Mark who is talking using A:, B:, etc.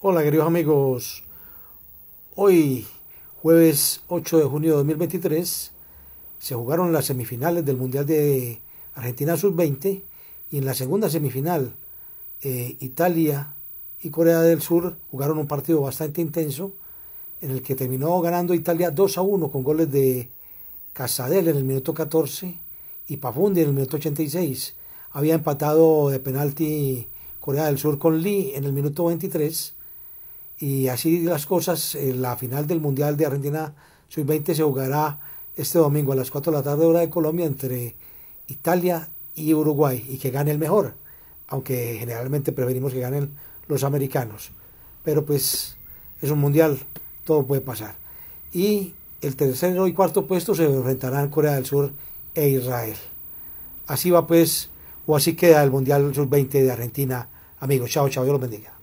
A: Hola queridos amigos, hoy jueves 8 de junio de 2023 se jugaron las semifinales del Mundial de Argentina Sub-20 y en la segunda semifinal eh, Italia y Corea del Sur jugaron un partido bastante intenso en el que terminó ganando Italia 2 a 1 con goles de Casadel en el minuto 14 y Pafundi en el minuto 86. Había empatado de penalti Corea del Sur con Lee en el minuto 23 y así las cosas, en eh, la final del Mundial de Argentina Sub-20 se jugará este domingo a las 4 de la tarde hora de Colombia entre Italia y Uruguay y que gane el mejor, aunque generalmente preferimos que ganen los americanos. Pero pues es un mundial, todo puede pasar. Y el tercero y cuarto puesto se enfrentarán Corea del Sur e Israel. Así va pues, o así queda el Mundial Sub-20 de Argentina. Amigos, chao, chao, Dios los bendiga.